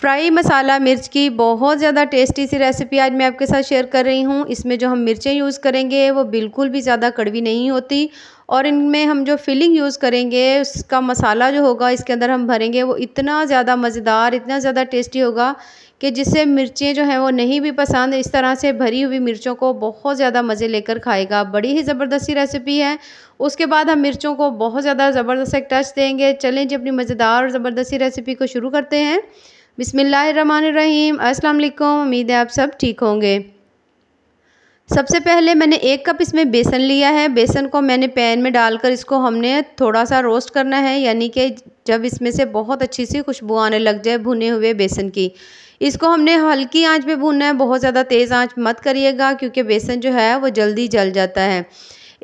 fry मसाला मिर्च की बहुत ज़्यादा टेस्टी सी रेसिपी आज मैं आपके साथ शेयर कर रही हूँ इसमें जो हम मिर्चें यूज़ करेंगे वो बिल्कुल भी ज़्यादा कड़वी नहीं होती और इनमें हम जो फिलिंग यूज़ करेंगे उसका मसाला जो होगा इसके अंदर हम भरेंगे वो इतना ज़्यादा मज़ेदार इतना ज़्यादा टेस्टी होगा कि जिससे मिर्चें जो हैं वो नहीं भी पसंद इस तरह से भरी हुई मिर्चों को बहुत ज़्यादा मज़े लेकर खाएगा बड़ी ही ज़बरदस्ती रेसिपी है उसके बाद हम मिर्चों को बहुत ज़्यादा ज़बरदस्त एक टच देंगे चलें जी अपनी मज़ेदार और ज़बरदस्ती रेसिपी को शुरू करते हैं बिसमीम् अल्लाम उम्मीद है आप सब ठीक होंगे सबसे पहले मैंने एक कप इसमें बेसन लिया है बेसन को मैंने पैन में डालकर इसको हमने थोड़ा सा रोस्ट करना है यानी कि जब इसमें से बहुत अच्छी सी खुशबू आने लग जाए भुने हुए बेसन की इसको हमने हल्की आंच पे भूनना है बहुत ज़्यादा तेज़ आंच मत करिएगा क्योंकि बेसन जो है वो जल्दी जल जाता है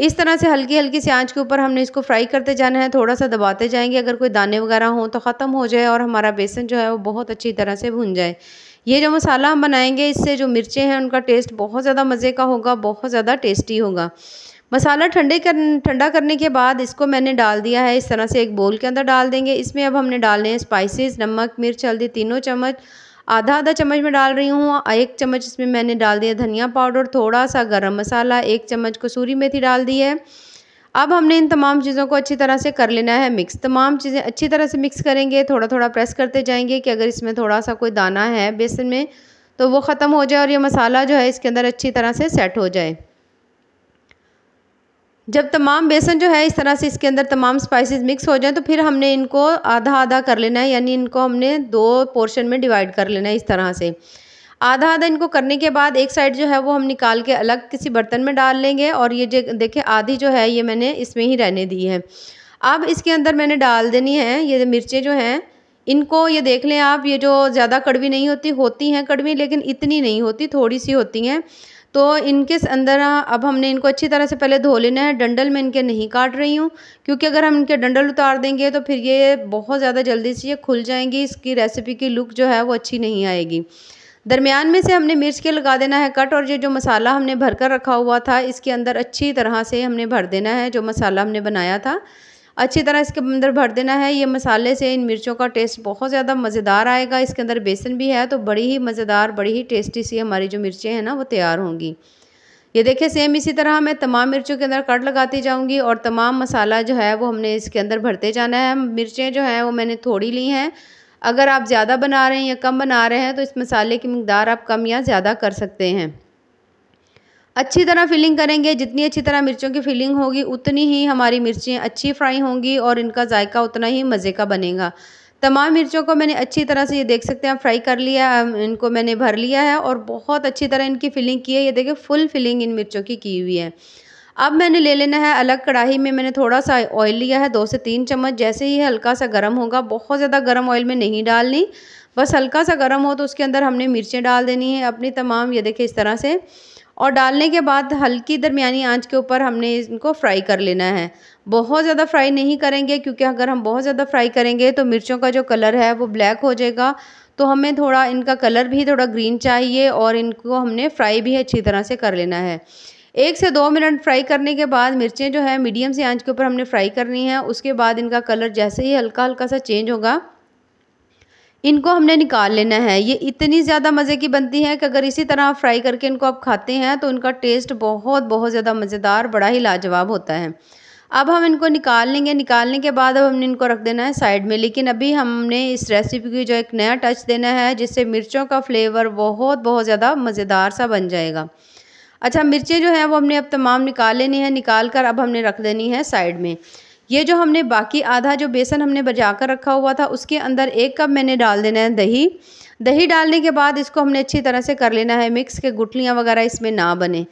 इस तरह से हल्की हल्की सी आंच के ऊपर हमने इसको फ्राई करते जाना है थोड़ा सा दबाते जाएंगे अगर कोई दाने वगैरह हों तो ख़त्म हो जाए और हमारा बेसन जो है वो बहुत अच्छी तरह से भुन जाए ये जो मसाला हम बनाएंगे इससे जो मिर्चें हैं उनका टेस्ट बहुत ज़्यादा मज़े का होगा बहुत ज़्यादा टेस्टी होगा मसाला ठंडे कर ठंडा करने के बाद इसको मैंने डाल दिया है इस तरह से एक बोल के अंदर डाल देंगे इसमें अब हमने डालने हैं स्पाइसेस नमक मिर्च हल्दी तीनों चम्मच आधा आधा चम्मच में डाल रही हूँ एक चम्मच इसमें मैंने डाल दिया धनिया पाउडर थोड़ा सा गरम मसाला एक चम्मच कसूरी मेथी डाल दी है अब हमने इन तमाम चीज़ों को अच्छी तरह से कर लेना है मिक्स तमाम चीज़ें अच्छी तरह से मिक्स करेंगे थोड़ा थोड़ा प्रेस करते जाएंगे कि अगर इसमें थोड़ा सा कोई दाना है बेसन में तो वो ख़त्म हो जाए और ये मसाला जो है इसके अंदर अच्छी तरह से सेट हो जाए जब तमाम बेसन जो है इस तरह से इसके अंदर तमाम स्पाइसेस मिक्स हो जाएं तो फिर हमने इनको आधा आधा कर लेना है यानी इनको हमने दो पोर्शन में डिवाइड कर लेना है इस तरह से आधा आधा इनको करने के बाद एक साइड जो है वो हम निकाल के अलग किसी बर्तन में डाल लेंगे और ये जो देखें आधी जो है ये मैंने इसमें ही रहने दी है अब इसके अंदर मैंने डाल देनी है ये मिर्चें जो हैं इनको ये देख लें आप ये जो ज़्यादा कड़वी नहीं होती होती हैं कड़वी लेकिन इतनी नहीं होती थोड़ी सी होती हैं तो इनके अंदर अब हमने इनको अच्छी तरह से पहले धो लेना है डंडल में इनके नहीं काट रही हूँ क्योंकि अगर हम इनके डंडल उतार देंगे तो फिर ये बहुत ज़्यादा जल्दी से ये खुल जाएंगी इसकी रेसिपी की लुक जो है वो अच्छी नहीं आएगी दरमियान में से हमने मिर्च के लगा देना है कट और ये जो मसाला हमने भर कर रखा हुआ था इसके अंदर अच्छी तरह से हमने भर देना है जो मसाला हमने बनाया था अच्छी तरह इसके अंदर भर देना है ये मसाले से इन मिर्चों का टेस्ट बहुत ज़्यादा मज़ेदार आएगा इसके अंदर बेसन भी है तो बड़ी ही मज़ेदार बड़ी ही टेस्टी सी हमारी जो मिर्चें हैं ना वो तैयार होंगी ये देखिए सेम इसी तरह मैं तमाम मिर्चों के अंदर कट लगाती जाऊंगी और तमाम मसाला जो है वो हमने इसके अंदर भरते जाना है मिर्चें जो हैं वो मैंने थोड़ी ली हैं अगर आप ज़्यादा बना रहे हैं या कम बना रहे हैं तो इस मसाले की मकदार आप कम या ज़्यादा कर सकते हैं अच्छी तरह फिलिंग करेंगे जितनी अच्छी तरह मिर्चों की फिलिंग होगी उतनी ही हमारी मिर्चें अच्छी फ्राई होंगी और इनका जायका उतना ही मज़े का बनेगा तमाम मिर्चों को मैंने अच्छी तरह से ये देख सकते हैं फ्राई कर लिया इनको मैंने भर लिया है और बहुत अच्छी तरह इनकी फिलिंग की है ये देखिए फुल फिलिंग इन मिर्चों की की हुई है अब मैंने ले लेना है अलग कढ़ाई में मैंने थोड़ा सा ऑयल लिया है दो से तीन चम्मच जैसे ही हल्का सा गर्म होगा बहुत ज़्यादा गर्म ऑयल में नहीं डालनी बस हल्का सा गर्म हो तो उसके अंदर हमने मिर्चें डाल देनी है अपनी तमाम ये देखिए इस तरह से और डालने के बाद हल्की दरमियानी आंच के ऊपर हमने इनको फ्राई कर लेना है बहुत ज़्यादा फ्राई नहीं करेंगे क्योंकि अगर हम बहुत ज़्यादा फ्राई करेंगे तो मिर्चों का जो कलर है वो ब्लैक हो जाएगा तो हमें थोड़ा इनका कलर भी थोड़ा ग्रीन चाहिए और इनको हमने फ्राई भी अच्छी तरह से कर लेना है एक से दो मिनट फ्राई करने के बाद मिर्चें जो है मीडियम से आंच के ऊपर हमने फ्राई करनी है उसके बाद इनका कलर जैसे ही हल्का हल्का सा चेंज होगा इनको हमने निकाल लेना है ये इतनी ज़्यादा मज़े की बनती है कि अगर इसी तरह आप फ्राई करके इनको आप खाते हैं तो इनका टेस्ट बहुत बहुत ज़्यादा मज़ेदार बड़ा ही लाजवाब होता है अब हम इनको निकाल लेंगे निकालने के बाद अब हमने इनको रख देना है साइड में लेकिन अभी हमने इस रेसिपी की जो एक नया टच देना है जिससे मिर्चों का फ्लेवर बहुत बहुत ज़्यादा मज़ेदार सा बन जाएगा अच्छा मिर्चें जो हैं वो हमने अब तमाम निकाल लेनी है निकाल कर अब हमने रख देनी है साइड में ये जो हमने बाकी आधा जो बेसन हमने बजा कर रखा हुआ था उसके अंदर एक कप मैंने डाल देना है दही दही डालने के बाद इसको हमने अच्छी तरह से कर लेना है मिक्स के गुटलियाँ वगैरह इसमें ना बने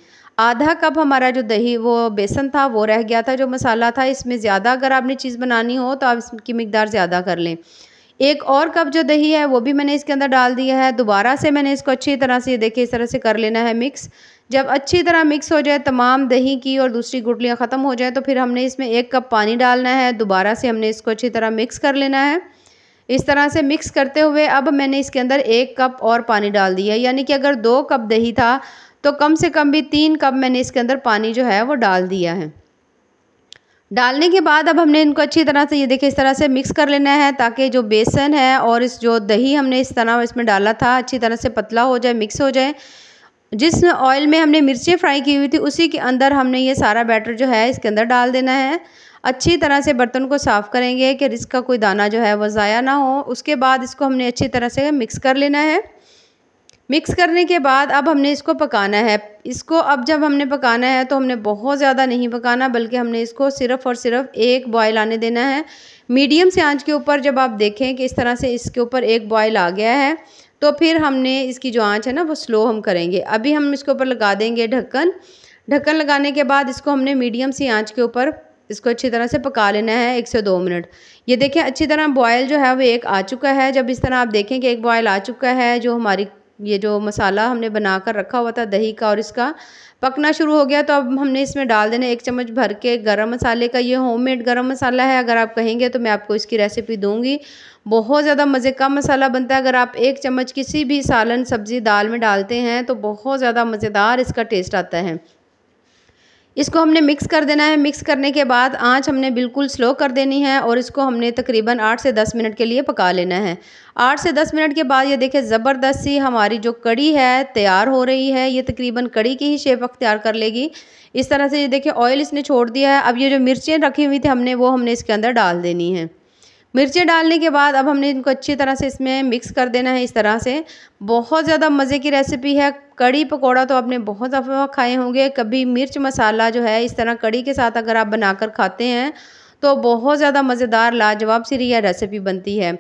आधा कप हमारा जो दही वो बेसन था वो रह गया था जो मसाला था इसमें ज़्यादा अगर आपने चीज़ बनानी हो तो आप इसकी मकदार ज़्यादा कर लें एक और कप जो दही है वो भी मैंने इसके अंदर डाल दिया है दोबारा से मैंने इसको अच्छी तरह से देखिए इस तरह से कर लेना है मिक्स जब अच्छी तरह मिक्स हो जाए तमाम दही की और दूसरी गुटलियाँ ख़त्म हो जाए तो फिर हमने इसमें एक कप पानी डालना है दोबारा से हमने इसको अच्छी तरह मिक्स कर लेना है इस तरह से मिक्स करते हुए अब मैंने इसके अंदर एक कप और पानी डाल दिया है यानी कि अगर दो कप दही था तो कम से कम भी तीन कप मैंने इसके अंदर पानी जो है वो डाल दिया है डालने के बाद अब हमने इनको अच्छी तरह से ये देखिए इस तरह से मिक्स कर लेना है ताकि जो बेसन है और इस जो दही हमने इस तरह इसमें डाला था अच्छी तरह से पतला हो जाए मिक्स हो जाए जिस ऑयल में हमने मिर्चें फ्राई की हुई थी उसी के अंदर हमने ये सारा बैटर जो है इसके अंदर डाल देना है अच्छी तरह से बर्तन को साफ़ करेंगे कि इसका कोई दाना जो है वह ज़ाया ना हो उसके बाद इसको हमने अच्छी तरह से मिक्स कर लेना है मिक्स करने के बाद अब हमने इसको पकाना है इसको अब जब हमने पकाना है तो हमने बहुत ज़्यादा नहीं पकाना बल्कि हमने इसको सिर्फ़ और सिर्फ एक बॉयल आने देना है मीडियम से आंच के ऊपर जब आप देखें कि इस तरह से इसके ऊपर एक बॉयल आ गया है तो फिर हमने इसकी जो आंच है ना वो स्लो हम करेंगे अभी हम इसके ऊपर लगा देंगे ढक्कन ढक्कन लगाने के बाद इसको हमने मीडियम सी आंच के ऊपर इसको अच्छी तरह से पका लेना है एक से दो मिनट ये देखें अच्छी तरह बॉयल जो है वो एक आ चुका है जब इस तरह आप देखें कि एक बॉयल आ चुका है जो हमारी ये जो मसाला हमने बना कर रखा हुआ था दही का और इसका पकना शुरू हो गया तो अब हमने इसमें डाल देना एक चम्मच भर के गरम मसाले का ये होममेड गरम मसाला है अगर आप कहेंगे तो मैं आपको इसकी रेसिपी दूंगी बहुत ज़्यादा मज़े का मसाला बनता है अगर आप एक चम्मच किसी भी सालन सब्ज़ी दाल में डालते हैं तो बहुत ज़्यादा मज़ेदार इसका टेस्ट आता है इसको हमने मिक्स कर देना है मिक्स करने के बाद आंच हमने बिल्कुल स्लो कर देनी है और इसको हमने तकरीबन आठ से दस मिनट के लिए पका लेना है आठ से दस मिनट के बाद ये देखें ज़बरदस्त सी हमारी जो कड़ी है तैयार हो रही है ये तकरीबन कड़ी की ही शेप अख्तियार कर लेगी इस तरह से ये देखें ऑयल इसने छोड़ दिया है अब ये जो मिर्चें रखी हुई थी हमने वो हमने इसके अंदर डाल देनी है मिर्चें डालने के बाद अब हमने इनको अच्छी तरह से इसमें मिक्स कर देना है इस तरह से बहुत ज़्यादा मज़े की रेसिपी है कड़ी पकौड़ा तो आपने बहुत दफ़ा खाए होंगे कभी मिर्च मसाला जो है इस तरह कड़ी के साथ अगर आप बनाकर खाते हैं तो बहुत ज़्यादा मज़ेदार लाजवाब सी यह रेसिपी बनती है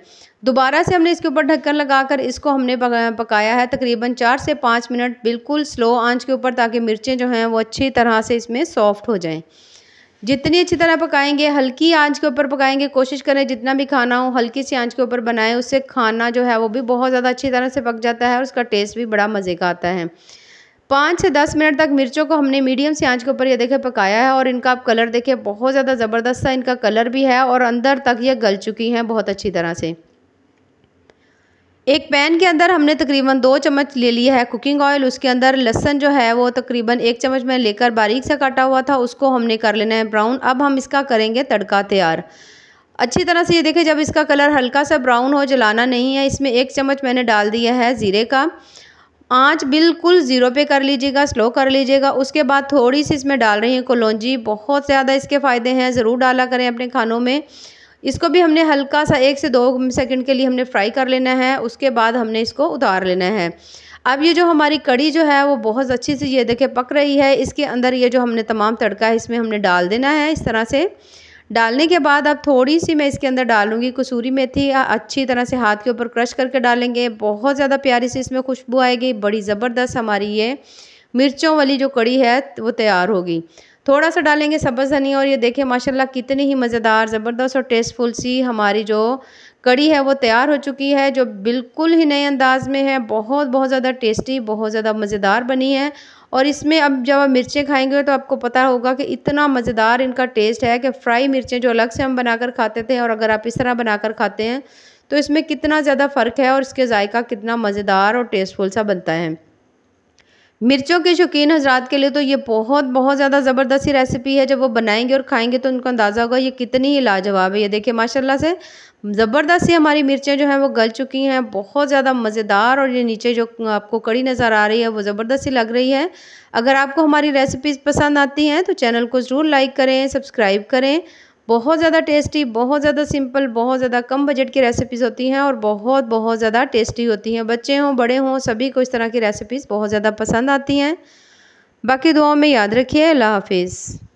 दोबारा से हमने इसके ऊपर ढक्कन लगाकर इसको हमने पकाया है तकरीबन चार से पाँच मिनट बिल्कुल स्लो आंच के ऊपर ताकि मिर्चें जो हैं वो अच्छी तरह से इसमें सॉफ्ट हो जाएं जितनी अच्छी तरह पकाएंगे हल्की आंच के ऊपर पकाएंगे कोशिश करें जितना भी खाना हो हल्की सी आंच के ऊपर बनाएं उससे खाना जो है वो भी बहुत ज़्यादा अच्छी तरह से पक जाता है और उसका टेस्ट भी बड़ा मज़े का आता है पाँच से दस मिनट तक मिर्चों को हमने मीडियम से आंच के ऊपर ये देखें पकाया है और इनका आप कलर देखें बहुत ज़्यादा ज़बरदस्त सा इनका कलर भी है और अंदर तक ये गल चुकी हैं बहुत अच्छी तरह से एक पैन के अंदर हमने तकरीबन दो चम्मच ले लिया है कुकिंग ऑयल उसके अंदर लहसन जो है वो तकरीबन एक चम्मच में लेकर बारीक से काटा हुआ था उसको हमने कर लेना है ब्राउन अब हम इसका करेंगे तड़का तैयार अच्छी तरह से ये देखें जब इसका कलर हल्का सा ब्राउन हो जलाना नहीं है इसमें एक चम्मच मैंने डाल दिया है ज़ीरे का आँच बिल्कुल ज़ीरो पे कर लीजिएगा स्लो कर लीजिएगा उसके बाद थोड़ी सी इसमें डाल रही हैं कलौजी बहुत ज़्यादा इसके फ़ायदे हैं ज़रूर डाला करें अपने खानों में इसको भी हमने हल्का सा एक से दो सेकंड के लिए हमने फ्राई कर लेना है उसके बाद हमने इसको उतार लेना है अब ये जो हमारी कड़ी जो है वो बहुत अच्छी से ये देखे पक रही है इसके अंदर ये जो हमने तमाम तड़का है इसमें हमने डाल देना है इस तरह से डालने के बाद अब थोड़ी सी मैं इसके अंदर डालूंगी कसूरी मेथी अच्छी तरह से हाथ के ऊपर क्रश करके डालेंगे बहुत ज़्यादा प्यारी से इसमें खुशबू आएगी बड़ी ज़बरदस्त हमारी ये मिर्चों वाली जो कड़ी है वो तैयार होगी थोड़ा सा डालेंगे सब्ज़ धनिया और ये देखें माशाल्लाह कितनी ही मज़ेदार ज़बरदस्त और टेस्टफुल सी हमारी जो कड़ी है वो तैयार हो चुकी है जो बिल्कुल ही नए अंदाज़ में है बहुत बहुत ज़्यादा टेस्टी बहुत ज़्यादा मज़ेदार बनी है और इसमें अब जब आप मिर्चें खाएंगे तो आपको पता होगा कि इतना मज़ेदार इनका टेस्ट है कि फ्राई मिर्चें जो अलग से हम बनाकर खाते थे और अगर आप इस तरह बनाकर खाते हैं तो इसमें कितना ज़्यादा फ़र्क है और इसके जायका कितना मज़ेदार और टेस्टफुल सा बनता है मिर्चों के शौकीन हजरात के लिए तो ये बहुत बहुत ज़्यादा ज़बरदस्त ही रेसिपी है जब वो बनाएंगे और खाएंगे तो उनको अंदाज़ा होगा ये कितनी ही लाजवाब है ये देखिए माशाल्लाह से ज़बरदस्त ही हमारी मिर्चें जो हैं वो गल चुकी हैं बहुत ज़्यादा मज़ेदार और ये नीचे जो आपको कड़ी नज़र आ रही है वो ज़बरदस्त ही लग रही है अगर आपको हमारी रेसिपीज़ पसंद आती हैं तो चैनल को ज़रूर लाइक करें सब्सक्राइब करें बहुत ज़्यादा टेस्टी बहुत ज़्यादा सिंपल बहुत ज़्यादा कम बजट की रेसिपीज़ होती हैं और बहुत बहुत ज़्यादा टेस्टी होती हैं बच्चे हों बड़े हों सभी को इस तरह की रेसिपीज़ बहुत ज़्यादा पसंद आती हैं बाकी दुआओं में याद रखिए अल्लाह हाफिज़